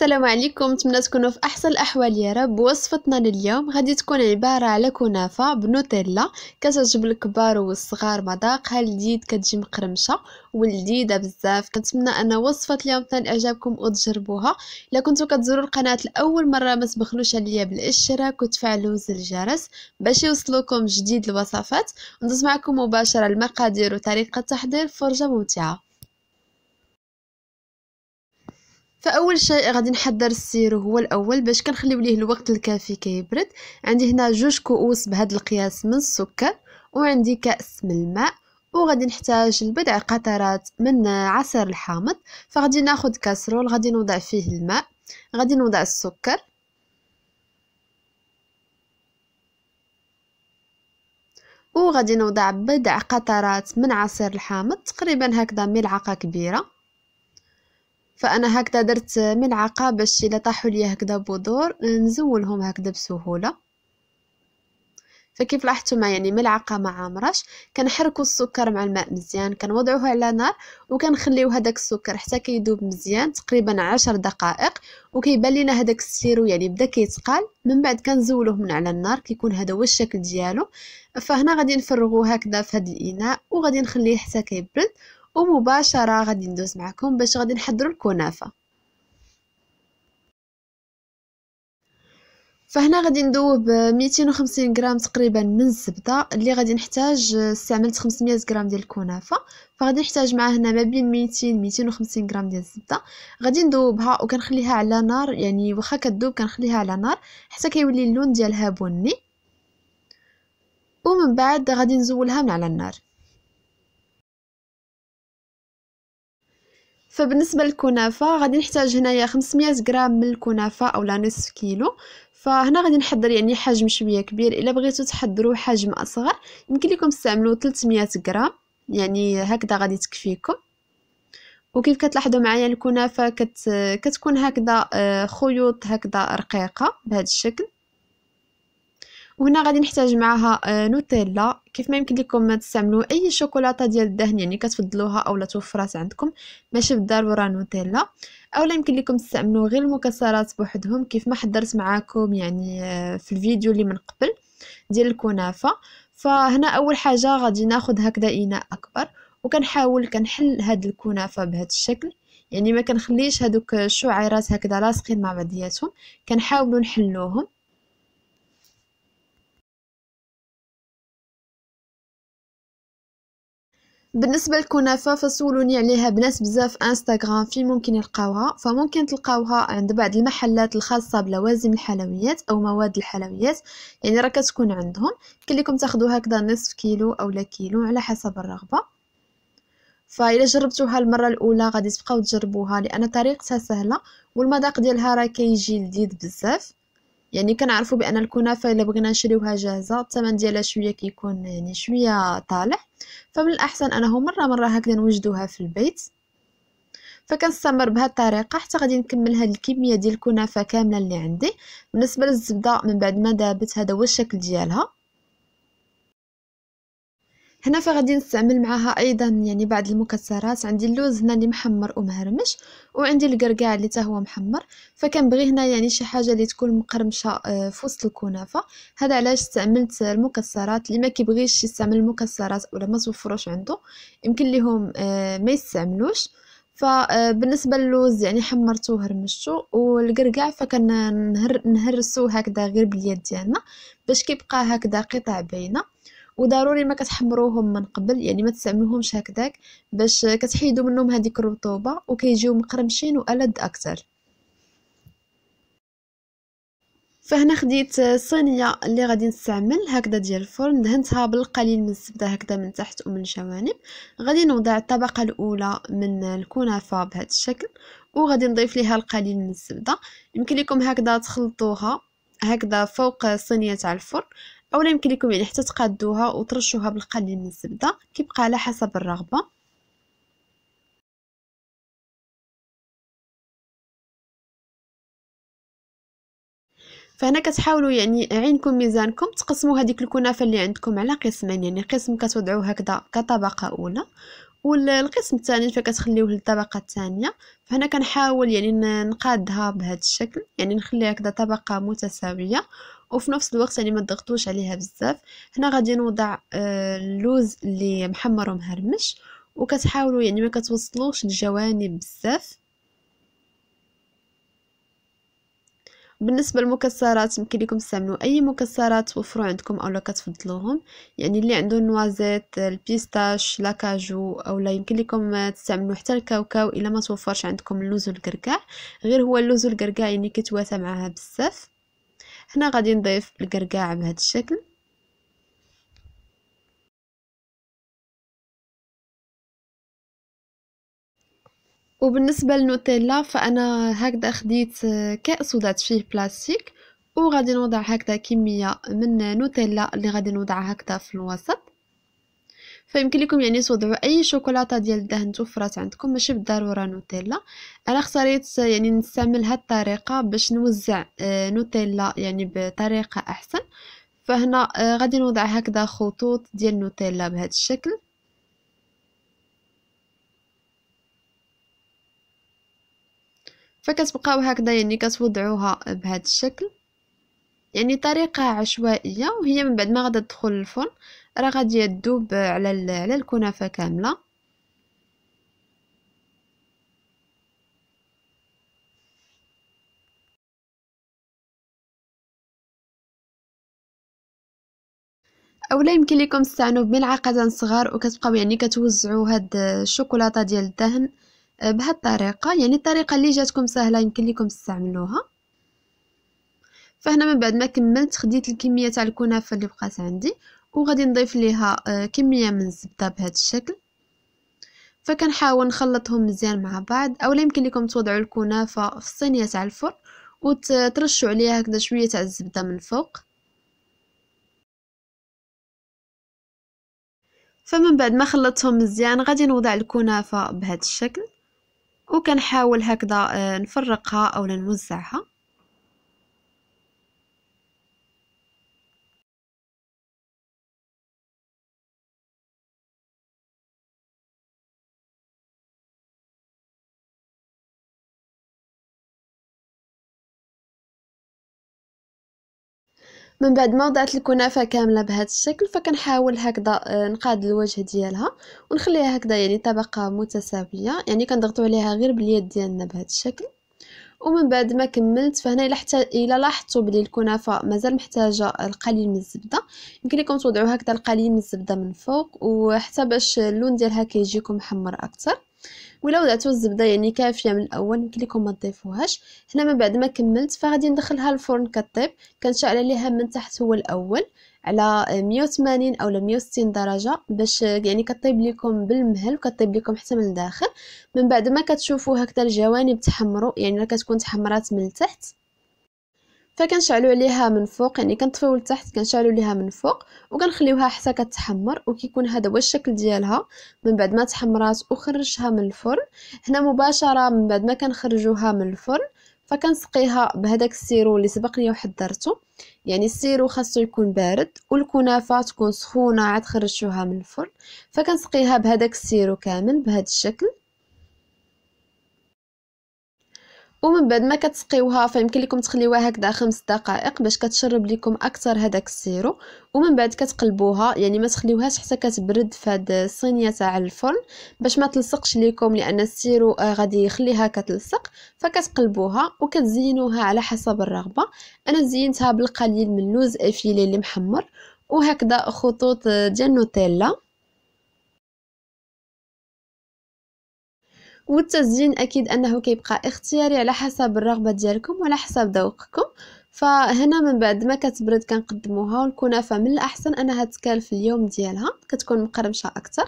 السلام عليكم نتمنى تكونوا في احسن الاحوال يا رب وصفتنا لليوم غادي تكون عباره على كنافه بنوتيلا كتعجب الكبار والصغار مذاقها لذيذ كتجي مقرمشه ولذيذه بزاف كنتمنى ان وصفه اليوم تنال اعجابكم وتجربوها الا كنتو كتزوروا القناه لاول مره ما تبخلوش عليا بالاشتراك وتفعلوا زر الجرس باش يوصلوكم جديد الوصفات ندوز معكم مباشره المقادير وطريقه التحضير فرجه ممتعه فاول شيء غادي نحضر السيرو هو الاول باش كنخليو ليه الوقت الكافي كيبرد عندي هنا جوج كؤوس بهذا القياس من السكر وعندي كاس من الماء وغادي نحتاج لبضع قطرات من عصير الحامض فغادي ناخذ كاسرول غادي نوضع فيه الماء غادي نوضع السكر وغادي نوضع بضع قطرات من عصير الحامض تقريبا هكذا ملعقه كبيره فانا هكذا درت ملعقه باش الا طاحوا لي هكذا بذور نزولهم هكذا بسهوله فكيف لاحظتوا معايا يعني ملعقه ما مرش كنحركوا السكر مع الماء مزيان كنوضعوه على نار وكنخليو هذاك السكر حتى كيذوب مزيان تقريبا عشر دقائق وكيبان لينا هذاك السيرو يعني بدا كيتقال من بعد كنزولوه من على النار كيكون هذا هو الشكل ديالو فهنا غادي نفرغوه هكذا في هذا الاناء وغادي نخليه حتى كيبرد ومباشرة غادي ندوز معكم باش غادي نحضروا الكنافة فهنا غادي ندوب 250 غرام تقريبا من الزبده اللي غادي نحتاج آه، استعملت 500 غرام ديال الكنافه فغادي نحتاج معاه هنا ما بين 200 250 غرام ديال الزبده غادي ندوبها وكنخليها على نار يعني واخا كدوب كنخليها على نار حتى كيولي اللون ديالها بني ومن بعد غادي نزولها من على النار فبالنسبه للكنافه غادي نحتاج هنايا 500 غرام من الكنافه اولا نصف كيلو فهنا غادي نحضر يعني حجم شويه كبير الا بغيتو تحضروا حجم اصغر يمكن لكم تستعملوا 300 غرام يعني هكذا غادي تكفيكم وكيف كتلاحظوا معايا الكنافه كت... كتكون هكذا آه، خيوط هكذا رقيقه بهذا الشكل وهنا غادي نحتاج معها آه، نوتيلا كيف ما يمكن لكم تستعملوا اي شوكولاته ديال الدهن يعني كتفضلوها اولا توفرات عندكم ماشي بالضروره نوتيلا اولا يمكن لكم تستعملوا غير المكسرات بوحدهم كيف ما حضرت معاكم يعني آه، في الفيديو اللي من قبل ديال الكنافه فهنا اول حاجه غادي ناخذ هكذا اناء اكبر وكنحاول كنحل هاد الكنافه بهذا الشكل يعني ما كنخليش هذوك الشعيرات هكذا لاصقين مع بعضياتهم كنحاولوا نحلوهم بالنسبه للكنافه فسولوني عليها بناس بزاف انستغرام فين ممكن يلقاوها فممكن تلقاوها عند بعض المحلات الخاصه بلوازم الحلويات او مواد الحلويات يعني راه كتكون عندهم يمكن لكم تاخذوا هكذا نصف كيلو اولا كيلو على حسب الرغبه فإلا جربتوها المرة الأولى غادي تبقاو تجربوها لأن طريقتها سهلة والمذاق ديالها راه كيجي لذيذ بزاف يعني كنعرفوا بان الكنافه الا بغينا نشريوها جاهزه الثمن ديالها شويه كيكون يعني شويه طالع فمن الاحسن انه مره مره هكذا نوجدوها في البيت فكنستمر بهذه الطريقه حتى غادي نكمل هذه الكميه ديال الكنافه كامله اللي عندي بالنسبه للزبده من بعد ما دابت هذا هو الشكل ديالها هنا فغادي نستعمل معها ايضا يعني بعض المكسرات عندي اللوز هنا اللي محمر ومهرمش وعندي القرقاع اللي هو محمر فكنبغي هنا يعني شي حاجه اللي تكون مقرمشه آه، في وسط الكنافه هذا علاش استعملت المكسرات اللي ما كيبغيش يستعمل المكسرات ولا ما توفروش عنده يمكن ليهم آه، ما يستعملوش فبالنسبه آه، للوز يعني حمرته وهرمشته والقرقاع فكنهرسوه هكذا غير باليد ديالنا باش كيبقى هكذا قطع باينه وضروري ما كتحمروهم من قبل يعني ما تستعملوهمش هكذاك باش كتحيدوا منهم هذيك الرطوبه وكيجيو مقرمشين والد اكثر فهنا خديت صينيه اللي غادي نستعمل هكذا ديال الفرن دهنتها بالقليل من الزبده هكذا من تحت ومن الجوانب غادي نوضع الطبقه الاولى من الكنافه بهذا الشكل وغادي نضيف ليها القليل من الزبده يمكن لكم هكذا تخلطوها هكذا فوق الصينيه تاع الفرن اولا يمكن لكم يعني حتى تقادوها وترشوها بالقليل من الزبده كيبقى على حسب الرغبه فهنا كتحاولوا يعني عينكم ميزانكم تقسموا هذيك الكنافه اللي عندكم على قسمين يعني قسم كتوضعوه هكذا كطبقه اولى والقسم الثاني فكتخليوه للطبقه الثانيه فهنا كنحاول يعني نقادها بهذا الشكل يعني نخليها هكذا طبقه متساويه وفي نفس الوقت يعني ما تضغطوش عليها بزاف هنا غادي نوضع آه، اللوز اللي محمر ومهرمش وكتحاولوا يعني ما كتوصلوش الجوانب بزاف بالنسبه للمكسرات يمكن لكم تستعملوا اي مكسرات توفروا عندكم اولا كتفضلوهم يعني اللي عنده النوازيت البيستاش لاكاجو اولا يمكن لكم تستعملوا حتى الكاوكاو الا ما توفرش عندكم اللوز والكركاع غير هو اللوز والكركاع يعني كيتواسى معها بزاف هنا غادي نضيف القرقاع بهذا الشكل وبالنسبه للنوتيلا فانا هكذا خديت كاس وضعت فيه بلاستيك وغادي نوضع هكذا كميه من نوتيلا اللي غادي نوضعها هكذا في الوسط فيمكن لكم يعني توضعوا اي شوكولاته ديال الدهن توفرات عندكم ماشي بالضروره نوتيلا انا اختاريت يعني نستعمل هاد الطريقه باش نوزع آه، نوتيلا يعني بطريقه احسن فهنا آه، غادي نوضع هكذا خطوط ديال نوتيلا بهذا الشكل فكتبقاو هكذا يعني كتوضعوها بهذا الشكل يعني طريقه عشوائيه وهي من بعد ما غادا تدخل الفرن راه غادي تذوب على على الكنافه كامله اولا يمكن لكم تستعنوا بملعقه صغار وكتبقاو يعني كتوزعوا هاد الشوكولاته ديال الدهن آه، بهاد الطريقه يعني الطريقه اللي جاتكم سهله يمكن لكم تستعملوها فهنا من بعد ما كملت خديت الكميه تاع الكنافه اللي بقات عندي وغادي نضيف ليها آه، كميه من الزبده بهذا الشكل فكنحاول نخلطهم مزيان مع بعض اولا يمكن لكم توضعوا الكنافه في الصينيه تاع الفرن وترشوا عليها هكذا شويه تاع الزبده من فوق فمن بعد ما خلطتهم مزيان غادي نوضع الكنافه بهذا الشكل وكنحاول هكذا آه، نفرقها او نوزعها من بعد ما وضعت الكنافه كامله بهذا الشكل فكنحاول هكذا آه، نقاد الوجه ديالها ونخليها هكذا يعني طبقه متساويه يعني كنضغطوا عليها غير باليد ديالنا بهذا الشكل ومن بعد ما كملت فهنا الا حتى الا لاحظتوا بلي الكنافه مازال محتاجه القليل من الزبده يمكن لكم توضعوا هكذا القليل من الزبده من فوق وحتى باش اللون ديالها كيجيكم محمر اكثر ولا وضعتو الزبده يعني كافيه من الاول يمكن لكم ما تضيفوهاش هنا من بعد ما كملت فغادي ندخلها الفرن كطيب كنشعل عليها من تحت هو الاول على 180 اولا 160 درجه باش يعني كطيب لكم بالمهل وكطيب لكم حتى من الداخل من بعد ما كتشوفوا هكذا الجوانب تحمروا يعني كتكون تحمرات من التحت فكنشعلو عليها من فوق يعني كنطفيو لتحت كنشعلو عليها من فوق وكنخليوها حتى كتحمر وكيكون هذا هو الشكل ديالها من بعد ما تحمرات وخرجتها من الفرن هنا مباشره من بعد ما كنخرجوها من الفرن فكنسقيها بهداك السيرو اللي سبقني وحضرته يعني السيرو خاصو يكون بارد والكنافه تكون سخونه عاد خرجتوها من الفرن فكنسقيها بهداك السيرو كامل بهذا الشكل ومن بعد ما كتسقيوها فيمكن لكم تخليوها هكذا خمس دقائق باش كتشرب لكم اكثر هذاك السيرو ومن بعد كتقلبوها يعني ما تخليوهاش حتى كتبرد في هاد الصينيه تاع الفرن باش ما تلصقش لكم لان السيرو آه غادي يخليها كتلصق فكتقلبوها وكتزينوها على حسب الرغبه انا زينتها بالقليل من لوز افيلي اللي محمر وهكذا خطوط آه، ديال نوتيلا والتزيين اكيد انه كيبقى اختياري على حسب الرغبه ديالكم وعلى حسب ذوقكم فهنا من بعد ما كتبرد كنقدموها والكنافه من الاحسن انها تكال في اليوم ديالها كتكون مقرمشه اكثر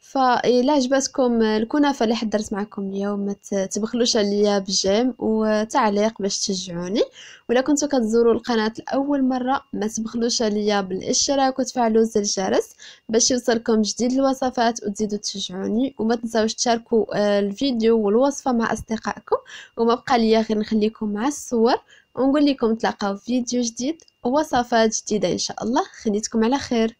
فإلا عجبتكم الكنافه اللي حضرت معكم اليوم ما تبخلوش عليا بجيم وتعليق باش تشجعوني ولا كنتو كتزوروا القناه لاول مره ما تبخلوش عليا بالاشتراك وتفعلوا زر الجرس باش يوصلكم جديد الوصفات وتزيدوا تشجعوني وما تنساوش تشاركوا آه، الفيديو والوصفه مع اصدقائكم وما بقى ليا غير نخليكم مع الصور ونقول لكم تلاقاو فيديو جديد ووصفات جديده ان شاء الله خليتكم على خير